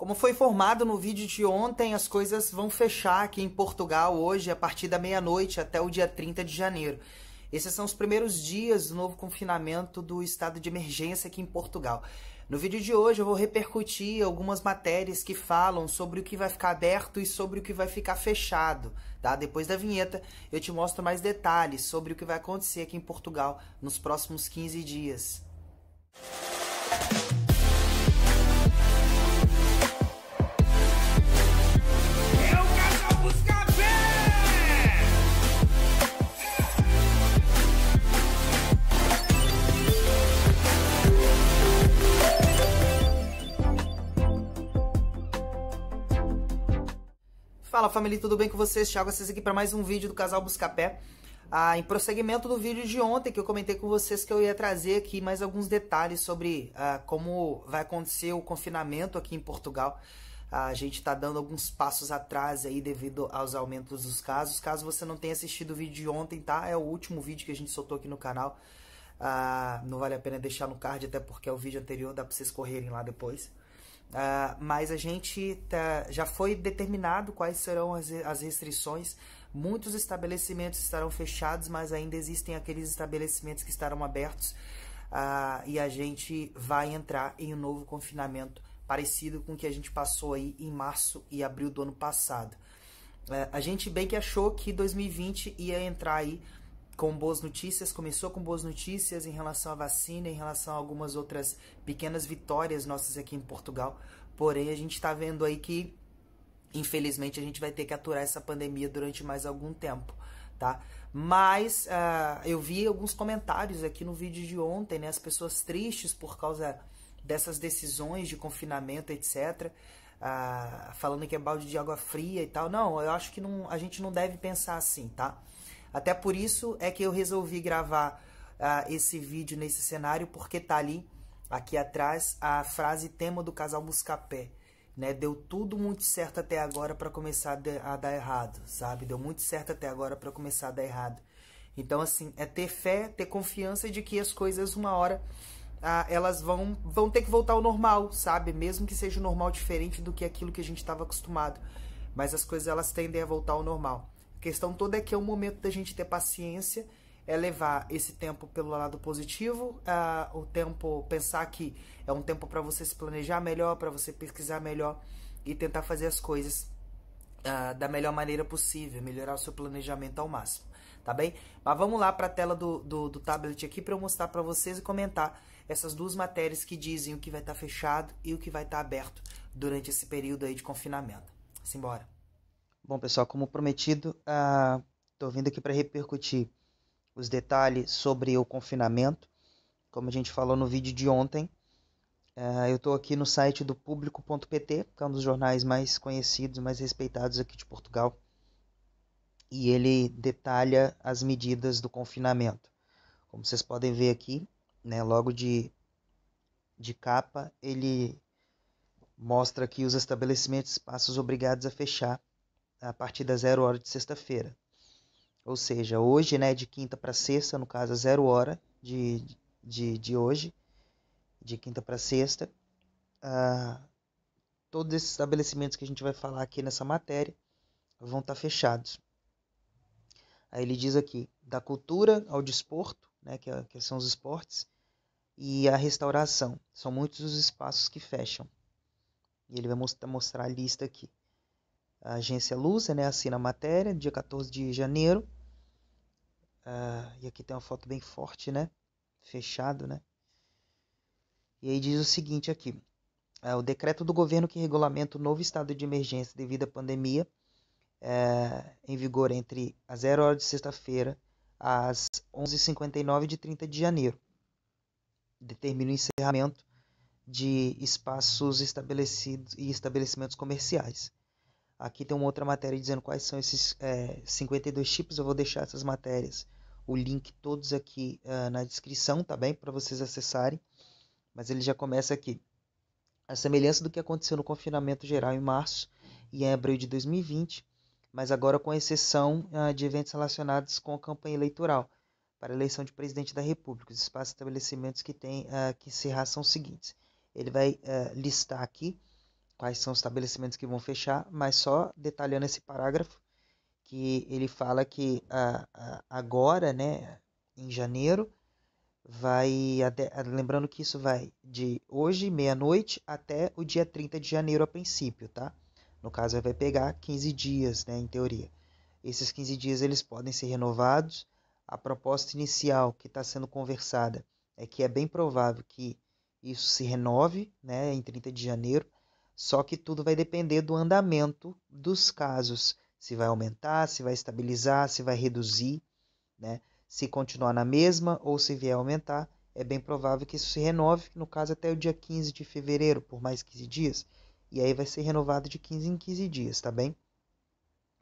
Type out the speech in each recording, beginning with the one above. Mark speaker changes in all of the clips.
Speaker 1: Como foi informado no vídeo de ontem, as coisas vão fechar aqui em Portugal hoje, a partir da meia-noite até o dia 30 de janeiro. Esses são os primeiros dias do novo confinamento do estado de emergência aqui em Portugal. No vídeo de hoje eu vou repercutir algumas matérias que falam sobre o que vai ficar aberto e sobre o que vai ficar fechado, tá? Depois da vinheta eu te mostro mais detalhes sobre o que vai acontecer aqui em Portugal nos próximos 15 dias. Música Fala família, tudo bem com vocês? Thiago vocês aqui para mais um vídeo do Casal Buscapé. Ah, em prosseguimento do vídeo de ontem que eu comentei com vocês que eu ia trazer aqui mais alguns detalhes sobre ah, como vai acontecer o confinamento aqui em Portugal. Ah, a gente está dando alguns passos atrás aí devido aos aumentos dos casos. Caso você não tenha assistido o vídeo de ontem, tá? É o último vídeo que a gente soltou aqui no canal. Ah, não vale a pena deixar no card, até porque é o vídeo anterior, dá para vocês correrem lá depois. Uh, mas a gente tá, já foi determinado quais serão as, as restrições. Muitos estabelecimentos estarão fechados, mas ainda existem aqueles estabelecimentos que estarão abertos. Uh, e a gente vai entrar em um novo confinamento parecido com o que a gente passou aí em março e abril do ano passado. Uh, a gente bem que achou que 2020 ia entrar aí com boas notícias, começou com boas notícias em relação à vacina, em relação a algumas outras pequenas vitórias nossas aqui em Portugal. Porém, a gente está vendo aí que, infelizmente, a gente vai ter que aturar essa pandemia durante mais algum tempo, tá? Mas uh, eu vi alguns comentários aqui no vídeo de ontem, né? As pessoas tristes por causa dessas decisões de confinamento, etc. Uh, ah, falando que é balde de água fria e tal. Não, eu acho que não, a gente não deve pensar assim, tá? Até por isso é que eu resolvi gravar uh, esse vídeo nesse cenário, porque tá ali, aqui atrás, a frase tema do casal Muscapé. Né? Deu tudo muito certo até agora para começar a, a dar errado, sabe? Deu muito certo até agora para começar a dar errado. Então, assim, é ter fé, ter confiança de que as coisas, uma hora, ah, elas vão, vão ter que voltar ao normal, sabe? Mesmo que seja o normal diferente do que aquilo que a gente estava acostumado. Mas as coisas, elas tendem a voltar ao normal. A questão toda é que é o momento da gente ter paciência, é levar esse tempo pelo lado positivo, uh, o tempo pensar que é um tempo para você se planejar melhor, para você pesquisar melhor e tentar fazer as coisas uh, da melhor maneira possível, melhorar o seu planejamento ao máximo, tá bem? Mas vamos lá para a tela do, do, do, tablet aqui para eu mostrar para vocês e comentar essas duas matérias que dizem o que vai estar tá fechado e o que vai estar tá aberto durante esse período aí de confinamento. Simbora! Bom, pessoal, como prometido, estou uh, ah, vindo aqui para repercutir os detalhes sobre o confinamento. Como a gente falou no vídeo de ontem, uh, eu estou aqui no site do público.pt, que é um dos jornais mais conhecidos, mais respeitados aqui de Portugal, e ele detalha as medidas do confinamento. Como vocês podem ver aqui, né, logo de, de capa, ele mostra aqui os estabelecimentos, espaços obrigados a fechar a partir das zero hora de sexta-feira. Ou seja, hoje, né, de quinta para sexta, no caso, a é zero hora de, de, de hoje, de quinta para sexta, ah, todos esses estabelecimentos que a gente vai falar aqui nessa matéria vão estar tá fechados. Aí ele diz aqui, da cultura ao desporto, né, que, é, que são os esportes, e a restauração. São muitos os espaços que fecham. E ele vai mostrar a lista aqui a agência Lusa, né, assina a matéria, dia 14 de janeiro. Uh, e aqui tem uma foto bem forte, né? Fechado, né? E aí diz o seguinte aqui. Uh, o decreto do governo que regulamenta o novo estado de emergência devido à pandemia, uh, em vigor entre as 0 horas de sexta-feira às 11h59 de 30 de janeiro, determina o encerramento de espaços estabelecidos e estabelecimentos comerciais. Aqui tem uma outra matéria dizendo quais são esses é, 52 tipos. Eu vou deixar essas matérias, o link todos aqui uh, na descrição, tá bem? Para vocês acessarem. Mas ele já começa aqui. A semelhança do que aconteceu no confinamento geral em março e em abril de 2020, mas agora com exceção uh, de eventos relacionados com a campanha eleitoral para a eleição de presidente da República. Os espaços e estabelecimentos que têm uh, que encerrar são os seguintes. Ele vai listar aqui quais são os estabelecimentos que vão fechar, mas só detalhando esse parágrafo, que ele fala que agora, né, em janeiro, vai. Até, lembrando que isso vai de hoje, meia-noite, até o dia 30 de janeiro a princípio, tá? No caso, vai pegar 15 dias, né, em teoria. Esses 15 dias eles podem ser renovados. A proposta inicial que está sendo conversada é que é bem provável que isso se renove né, em 30 de janeiro, só que tudo vai depender do andamento dos casos, se vai aumentar, se vai estabilizar, se vai reduzir, né? Se continuar na mesma ou se vier aumentar, é bem provável que isso se renove, no caso até o dia 15 de fevereiro, por mais 15 dias, e aí vai ser renovado de 15 em 15 dias, tá bem?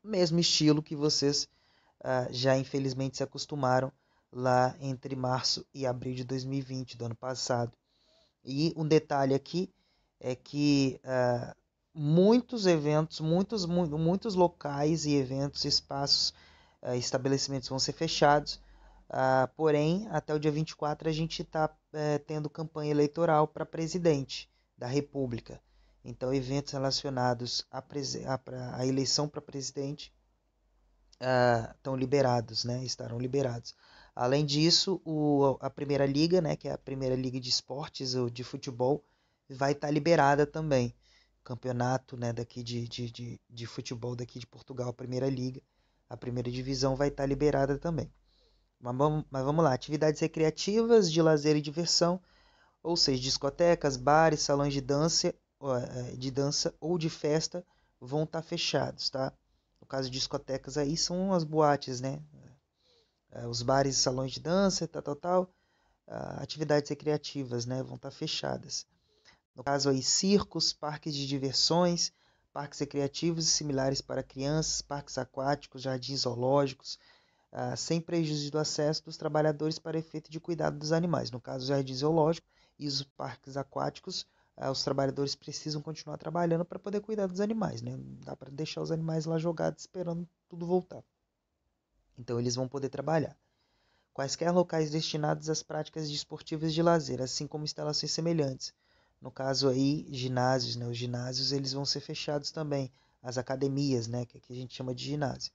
Speaker 1: Mesmo estilo que vocês ah, já infelizmente se acostumaram lá entre março e abril de 2020, do ano passado. E um detalhe aqui é que uh, muitos eventos, muitos, muitos locais e eventos, espaços, uh, estabelecimentos vão ser fechados. Uh, porém, até o dia 24 a gente está eh, tendo campanha eleitoral para presidente da República. Então, eventos relacionados à, eleição para presidente estão liberados, né? estarão liberados. Além disso, o, a Primeira Liga, né, que é a Primeira Liga de Esportes ou de Futebol, vai estar tá liberada também. Campeonato né, daqui de, de, de, de, futebol daqui de Portugal, a primeira liga, a primeira divisão vai estar tá liberada também. Mas vamos, mas vamos lá, atividades recreativas, de lazer e diversão, ou seja, discotecas, bares, salões de dança, é, de dança ou de festa vão estar tá fechados, tá? No caso de discotecas aí são as boates, né? É, os bares e salões de dança, tal, tal, tal. Ah, atividades recreativas, né? Vão estar tá fechadas no caso aí circos, parques de diversões, parques recreativos e similares para crianças, parques aquáticos, jardins zoológicos, ah, sem prejuízo do acesso dos trabalhadores para efeito de cuidado dos animais. No caso, o jardim zoológico e os parques aquáticos, ah, os trabalhadores precisam continuar trabalhando para poder cuidar dos animais, né? Não dá para deixar os animais lá jogados esperando tudo voltar. Então, eles vão poder trabalhar. Quaisquer locais destinados às práticas desportivas de lazer, assim como instalações semelhantes, no caso aí, ginásios, né? Os ginásios eles vão ser fechados também. As academias, né? Que aqui a gente chama de ginásio,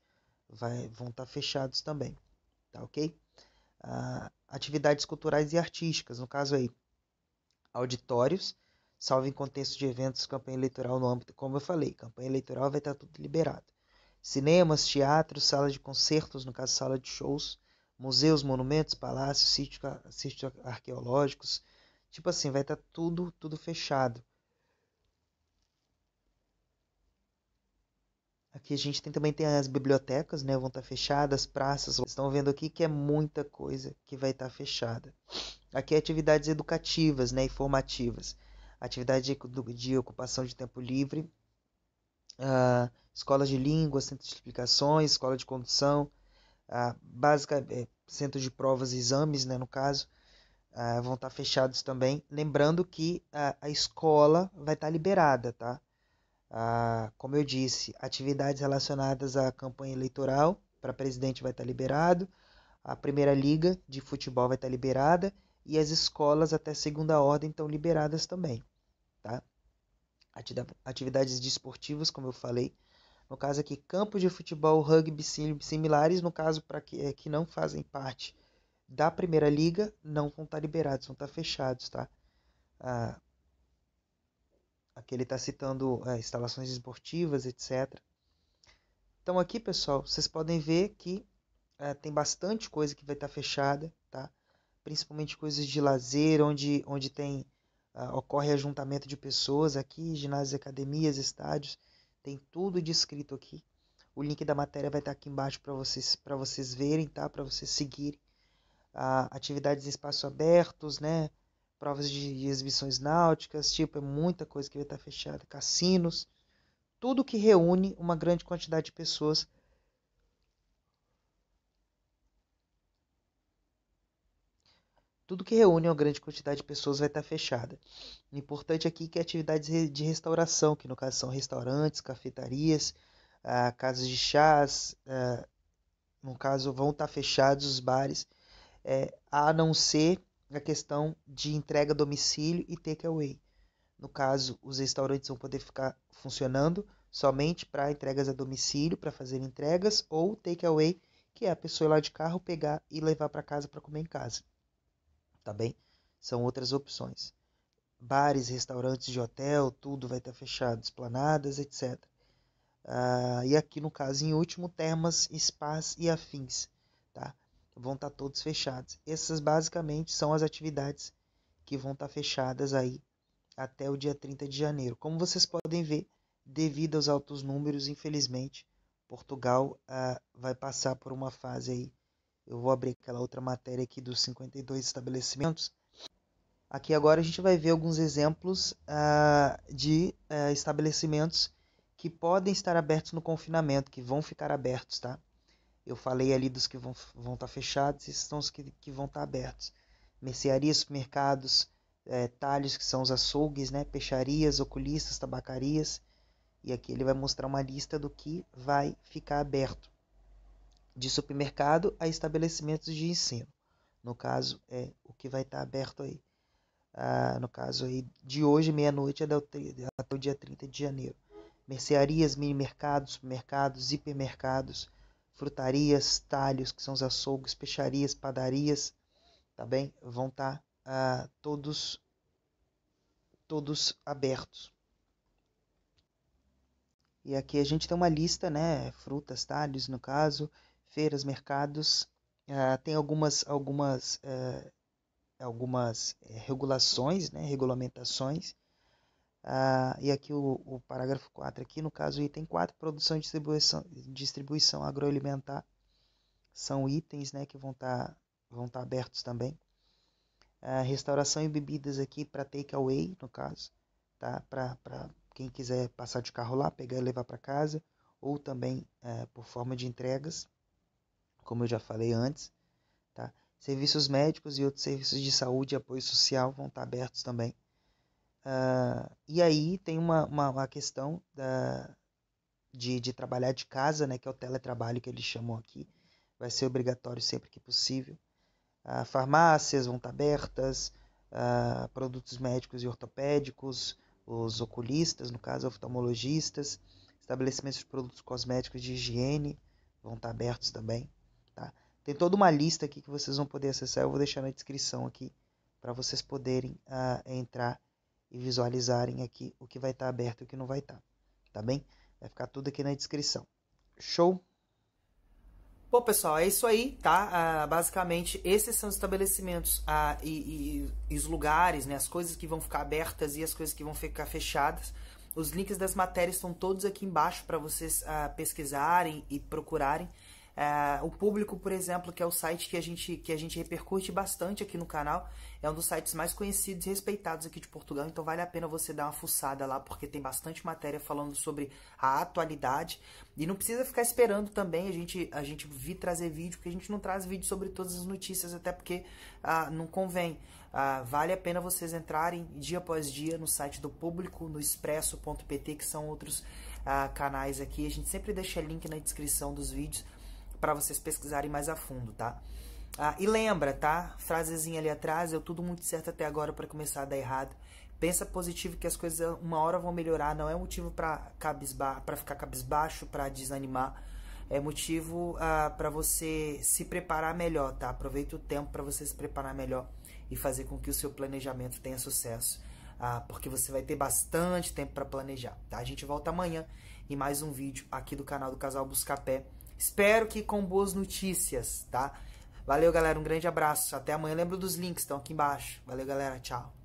Speaker 1: vai, vão estar tá fechados também, tá ok? Ah, atividades culturais e artísticas, no caso aí, auditórios, salvo em contexto de eventos, campanha eleitoral no âmbito, como eu falei, campanha eleitoral vai estar tá tudo liberado. Cinemas, teatros, sala de concertos, no caso sala de shows, museus, monumentos, palácios, sítios arqueológicos, Tipo assim, vai estar tá tudo, tudo fechado. Aqui a gente tem também tem as bibliotecas, né? Vão estar tá fechadas, praças. Vocês estão vendo aqui que é muita coisa que vai estar tá fechada. Aqui é atividades educativas, né? Informativas. Atividade de, de ocupação de tempo livre. Uh, escolas de línguas, centro de explicações, escola de condução. Uh, básica, é, centro de provas e exames, né? No caso uh, vão estar tá fechados também. Lembrando que uh, a escola vai estar tá liberada, tá? Uh, como eu disse, atividades relacionadas à campanha eleitoral para presidente vai estar tá liberado, a primeira liga de futebol vai estar tá liberada e as escolas até segunda ordem estão liberadas também, tá? Atividades desportivas, como eu falei, no caso aqui, campos de futebol, rugby similares, no caso para que, eh, que não fazem parte da Primeira Liga não vão estar tá liberados, vão estar tá fechados, tá? Ah, aqui ele está citando ah, instalações esportivas, etc. Então aqui, pessoal, vocês podem ver que ah, tem bastante coisa que vai estar tá fechada, tá? Principalmente coisas de lazer, onde, onde tem ah, ocorre ajuntamento de pessoas aqui, ginásios, academias, estádios, tem tudo descrito aqui. O link da matéria vai estar aqui embaixo para vocês para vocês verem, tá? Para vocês seguirem a, atividades em espaço abertos, né? Provas de exibições náuticas, tipo, é muita coisa que vai estar fechada, cassinos, tudo que reúne uma grande quantidade de pessoas Tudo que reúne uma grande quantidade de pessoas vai estar fechada. O importante aqui é que atividades de restauração, que no caso são restaurantes, cafetarias, ah, casas de chás, ah, no caso vão estar fechados os bares é, a não ser a questão de entrega a domicílio e takeaway. No caso, os restaurantes vão poder ficar funcionando somente para entregas a domicílio, para fazer entregas, ou takeaway, que é a pessoa ir lá de carro pegar e levar para casa para comer em casa. Tá bem? São outras opções. Bares, restaurantes de hotel, tudo vai estar fechado, esplanadas, etc. Ah, e aqui no caso, em último, termas, spas e afins vão estar tá todos fechados. Essas basicamente são as atividades que vão estar tá fechadas aí até o dia 30 de janeiro. Como vocês podem ver, devido aos altos números, infelizmente, Portugal ah, vai passar por uma fase aí. Eu vou abrir aquela outra matéria aqui dos 52 estabelecimentos. Aqui agora a gente vai ver alguns exemplos ah, de eh, estabelecimentos que podem estar abertos no confinamento, que vão ficar abertos, tá? Eu falei ali dos que vão estar vão tá fechados, esses são os que, que vão estar tá abertos. Mercearias, supermercados, é, talhos, que são os açougues, né? peixarias, oculistas, tabacarias. E aqui ele vai mostrar uma lista do que vai ficar aberto. De supermercado a estabelecimentos de ensino. No caso, é o que vai estar tá aberto aí. Ah, no caso aí de hoje, meia-noite até o dia 30 de janeiro. Mercearias, mini-mercados, supermercados, hipermercados frutarias, talhos, que são os açougues, peixarias, padarias, tá bem? Vão estar tá, uh, todos, todos abertos. E aqui a gente tem uma lista, né? Frutas, talhos, no caso, feiras, mercados. Uh, tem algumas, algumas, uh, algumas eh, regulações, né? Regulamentações ah, e aqui o, o, parágrafo 4, aqui no caso item 4, produção e distribuição, distribuição agroalimentar são itens né, que vão estar tá, vão tá abertos também. Ah, restauração e bebidas aqui para takeaway, no caso, tá? para quem quiser passar de carro lá, pegar e levar para casa, ou também é, por forma de entregas, como eu já falei antes. Tá? Serviços médicos e outros serviços de saúde e apoio social vão estar tá abertos também. Uh, e aí tem uma, uma, uma questão da, de, de, trabalhar de casa, né, que é o teletrabalho que eles chamam aqui. Vai ser obrigatório sempre que possível. Uh, farmácias vão estar abertas, uh, produtos médicos e ortopédicos, os oculistas, no caso, oftalmologistas, estabelecimentos de produtos cosméticos de higiene vão estar abertos também. Tá? Tem toda uma lista aqui que vocês vão poder acessar. Eu vou deixar na descrição aqui para vocês poderem uh, entrar e visualizarem aqui o que vai estar tá aberto e o que não vai estar, tá, tá bem? Vai ficar tudo aqui na descrição. Show? Bom, pessoal, é isso aí, tá? Ah, basicamente, esses são os estabelecimentos ah, e, e, e, os lugares, né? As coisas que vão ficar abertas e as coisas que vão ficar fechadas. Os links das matérias estão todos aqui embaixo para vocês ah, pesquisarem e procurarem. É, o público, por exemplo, que é o site que a, gente, que a gente repercute bastante aqui no canal, é um dos sites mais conhecidos e respeitados aqui de Portugal, então vale a pena você dar uma fuçada lá, porque tem bastante matéria falando sobre a atualidade. E não precisa ficar esperando também a gente, a gente vir trazer vídeo, porque a gente não traz vídeo sobre todas as notícias, até porque ah, não convém. Ah, vale a pena vocês entrarem dia após dia no site do público, no expresso.pt, que são outros ah, canais aqui. A gente sempre deixa link na descrição dos vídeos para vocês pesquisarem mais a fundo, tá? Ah, e lembra, tá? Frasezinha ali atrás, eu tudo muito certo até agora para começar a dar errado. Pensa positivo que as coisas uma hora vão melhorar, não é motivo para cabisba para ficar cabisbaixo, para desanimar. É motivo ah, para você se preparar melhor, tá? Aproveita o tempo para você se preparar melhor e fazer com que o seu planejamento tenha sucesso. Ah, porque você vai ter bastante tempo para planejar, tá? A gente volta amanhã em mais um vídeo aqui do canal do Casal Buscapé. Espero que com boas notícias, tá? Valeu, galera. Um grande abraço. Até amanhã. Lembro dos links, estão aqui embaixo. Valeu, galera. Tchau.